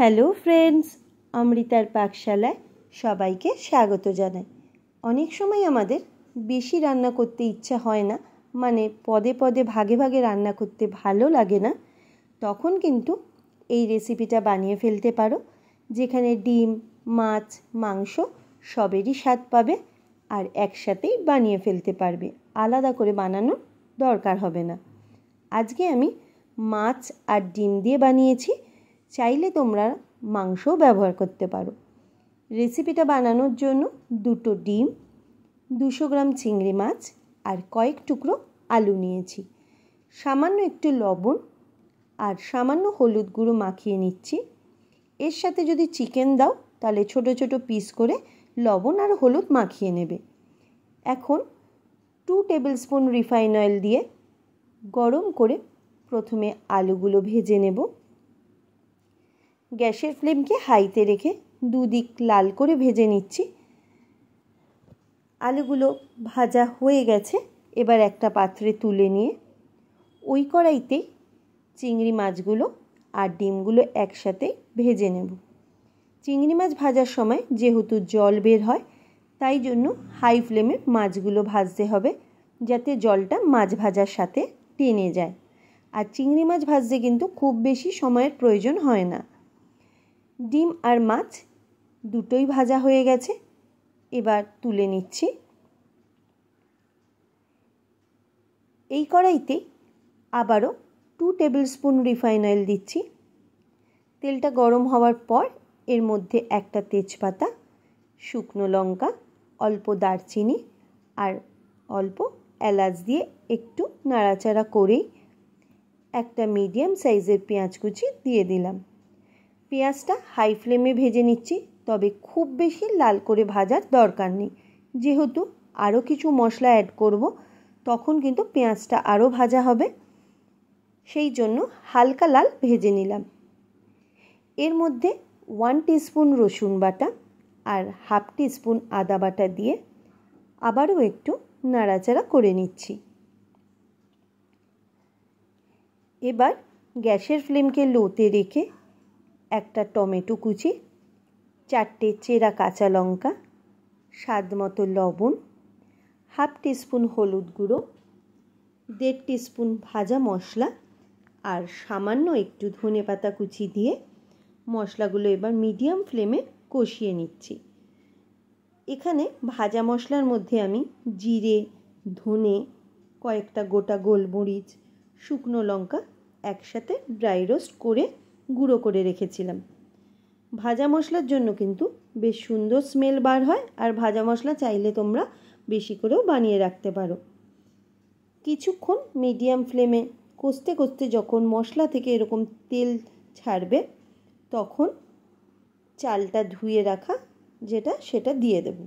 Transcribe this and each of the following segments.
hello friends অমৃতার পাকশালায় সবাইকে স্বাগত জানাই অনেক সময় আমাদের বেশি রান্না করতে ইচ্ছা হয় না মানে পদে পদে ভাগে ভাগে রান্না করতে ভালো লাগে না তখন কিন্তু এই রেসিপিটা বানিয়ে ফেলতে পারো যেখানে ডিম মাছ মাংস সবেরই স্বাদ পাবে আর একসাথেই বানিয়ে ফেলতে পারবে আলাদা করে বানানোর দরকার হবে না আজকে আমি মাছ আর ডিম দিয়ে বানিয়েছি চাইলে তোমরা মাংসও ব্যবহার করতে পারো রেসিপিটা বানানোর জন্য দুটো ডিম দুশো গ্রাম চিংড়ি মাছ আর কয়েক টুকরো আলু নিয়েছি সামান্য একটু লবণ আর সামান্য হলুদ গুঁড়ো মাখিয়ে নিচ্ছি এর সাথে যদি চিকেন দাও তাহলে ছোট ছোট পিস করে লবণ আর হলুদ মাখিয়ে নেবে এখন two tablespoon refine oil দিয়ে গরম করে প্রথমে আলুগুলো ভেজে নেব গ্যাসের ফ্লেমকে হাইতে রেখে দুদিক লাল করে ভেজে নিচ্ছি আলুগুলো ভাজা হয়ে গেছে এবার একটা পাত্রে তুলে নিয়ে ওই কড়াইতেই চিংড়ি মাছগুলো আর ডিমগুলো একসাথে ভেজে নেব চিংড়ি মাছ ভাজার সময় যেহেতু জল বের হয় তাই জন্য হাই ফ্লেমে মাছগুলো ভাজতে হবে যাতে জলটা মাছ ভাজার সাথে টেনে যায় আর চিংড়ি মাছ ভাজতে কিন্তু খুব বেশি সময়ের প্রয়োজন হয় না ডিম আর মাছ দুটোই ভাজা হয়ে গেছে এবার তুলে নিচ্ছি এই কড়াইতে আবারও two tablespoon refine oil দিচ্ছি তেলটা গরম হওয়ার পর এর মধ্যে একটা তেজপাতা শুকনো লঙ্কা অল্প দারচিনি আর অল্প এলাচ দিয়ে একটু নাড়াচাড়া করেই একটা মিডিয়াম সাইজের পেঁয়াজ কুচি দিয়ে দিলাম পেঁয়াজটা হাই ফ্লেমে ভেজে নিচ্ছি তবে খুব বেশি লাল করে ভাজার দরকার নেই যেহেতু আরও কিছু মশলা অ্যাড করব তখন কিন্তু পেঁয়াজটা আরও ভাজা হবে সেই জন্য হালকা লাল ভেজে নিলাম এর মধ্যে ওয়ান টিস্পুন রসুন বাটা আর হাফ টিস্পুন আদা বাটা দিয়ে আবারও একটু নাড়াচাড়া করে নিচ্ছি এবার গ্যাসের ফ্লেমকে লোতে রেখে একটা টমেটো কুচি চারটে চেরা কাঁচা লঙ্কা স্বাদ মতো লবণ হাফ টিস্পুন হলুদ গুঁড়ো দেড় টিস্পুন ভাজা মশলা আর সামান্য একটু ধনে পাতা কুচি দিয়ে মশলাগুলো এবার মিডিয়াম ফ্লেমে কষিয়ে নিচ্ছি এখানে ভাজা মশলার মধ্যে আমি জিরে ধনে কয়েকটা গোটা গোলমরিচ শুকনো লঙ্কা একসাথে ড্রাই রোস্ট করে গুঁড়ো করে রেখেছিলাম ভাজা মশলার জন্য কিন্তু বেশ সুন্দর স্মেল বার হয় আর ভাজা মশলা চাইলে তোমরা বেশি করেও বানিয়ে রাখতে পারো কিছুক্ষণ মিডিয়াম ফ্লেমে কষতে কষতে যখন মশলা থেকে এরকম তেল ছাড়বে তখন চালটা ধুয়ে রাখা যেটা সেটা দিয়ে দেব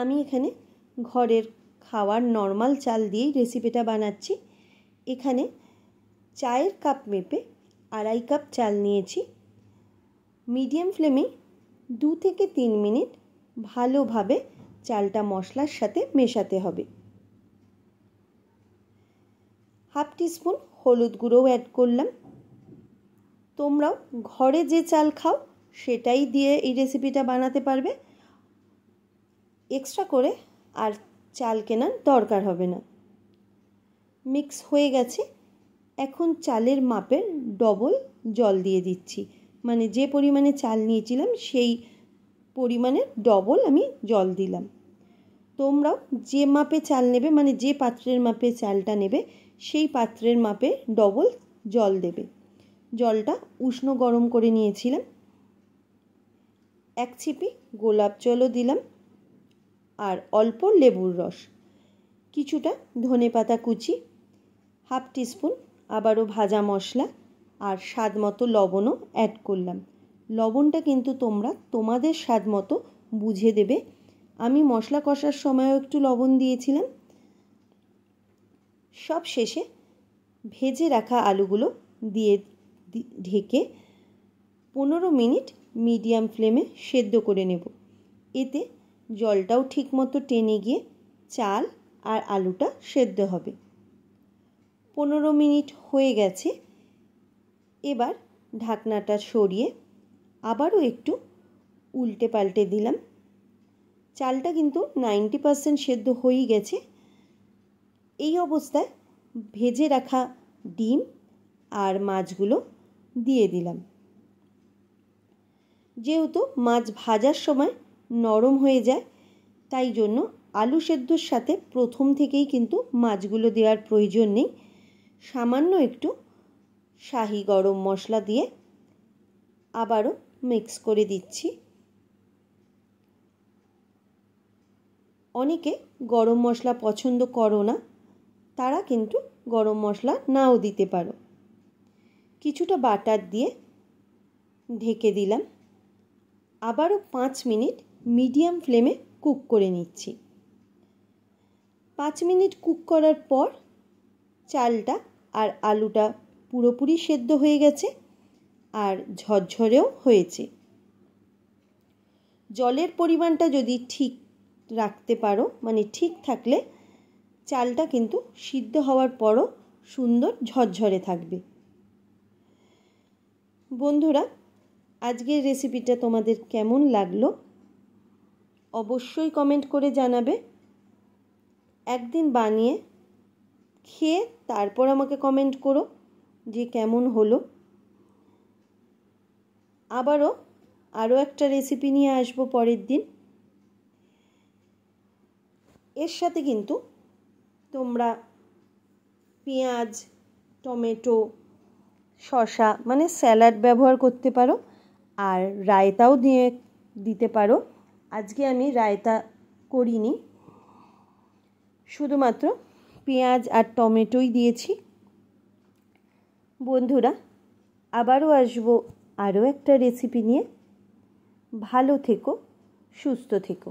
আমি এখানে ঘরের খাওয়ার নর্মাল চাল দিয়েই রেসিপিটা বানাচ্ছি এখানে চায়ের কাপ মেপে আড়াই কাপ চাল নিয়েছি মিডিয়াম ফ্লেমে দু থেকে তিন মিনিট ভালোভাবে চালটা মশলার সাথে মেশাতে হবে হাফ টিস্পুন হলুদ গুঁড়োও অ্যাড করলাম তোমরাও ঘরে যে চাল খাও সেটাই দিয়ে এই রেসিপিটা বানাতে পারবে এক্সট্রা করে আর চাল কেনার দরকার হবে না মিক্স হয়ে গেছে এখন চালের মাপের ডবল জল দিয়ে দিচ্ছি মানে যে পরিমাণে চাল নিয়েছিলাম সেই পরিমাণে ডবল আমি জল দিলাম তোমরাও যে মাপে চাল নেবে মানে যে পাত্রের মাপে চালটা নেবে সেই পাত্রের মাপে ডবল জল দেবে জলটা উষ্ণ গরম করে নিয়েছিলাম এক ছিপি গোলাপ জলও দিলাম আর অল্প লেবুর রস কিছুটা ধনে পাতা কুচি হাফ টিস্পুন আবারও ভাজা মশলা আর স্বাদ মতো লবণও অ্যাড করলাম লবণটা কিন্তু তোমরা তোমাদের স্বাদ মতো বুঝে দেবে আমি মশলা কষার সময়ও একটু লবণ দিয়েছিলাম সব শেষে ভেজে রাখা আলুগুলো দিয়ে ঢেকে পনেরো মিনিট মিডিয়াম ফ্লেমে সেদ্ধ করে নেব এতে জলটাও ঠিকমতো টেনে গিয়ে চাল আর আলুটা সেদ্ধ হবে পনেরো মিনিট হয়ে গেছে এবার ঢাকনাটা সরিয়ে আবারও একটু উল্টে পাল্টে দিলাম চালটা কিন্তু নাইনটি পারসেন্ট সেদ্ধ হয়েই গেছে এই অবস্থায় ভেজে রাখা ডিম আর মাছগুলো দিয়ে দিলাম যেহেতু মাছ ভাজার সময় নরম হয়ে যায় তাই জন্য আলু সেদ্ধর সাথে প্রথম থেকেই কিন্তু মাছগুলো দেওয়ার প্রয়োজন নেই সামান্য একটু শাহি গরম মশলা দিয়ে আবারও মিক্স করে দিচ্ছি অনেকে গরম মশলা পছন্দ করো না তারা কিন্তু গরম মশলা নাও দিতে পারো কিছুটা বাটার দিয়ে ঢেকে দিলাম আবারও পাঁচ মিনিট মিডিয়াম ফ্লেমে কুক করে নিচ্ছি পাঁচ মিনিট কুক করার পর চালটা আর আলুটা পুরোপুরি সেদ্ধ হয়ে গেছে আর ঝরঝরেও হয়েছে জলের পরিমাণটা যদি ঠিক রাখতে পারো মানে ঠিক থাকলে চালটা কিন্তু সিদ্ধ হওয়ার পরও সুন্দর ঝরঝরে থাকবে বন্ধুরা আজকের রেসিপিটা তোমাদের কেমন লাগলো অবশ্যই কমেন্ট করে জানাবে একদিন বানিয়ে খেয়ে তারপর আমাকে কমেন্ট করো যে কেমন হলো আবারও আরও একটা রেসিপি নিয়ে আসবো পরের দিন এর সাথে কিন্তু তোমরা পেঁয়াজ টমেটো শশা মানে স্যালাড ব্যবহার করতে পারো আর রায়তাও দিয়ে দিতে পারো আজকে আমি রায়তা করিনি শুধুমাত্র পেঁয়াজ আর টমেটোই দিয়েছি বন্ধুরা আবারও আসবো আরও একটা রেসিপি নিয়ে ভালো থেকো সুস্থ থেকো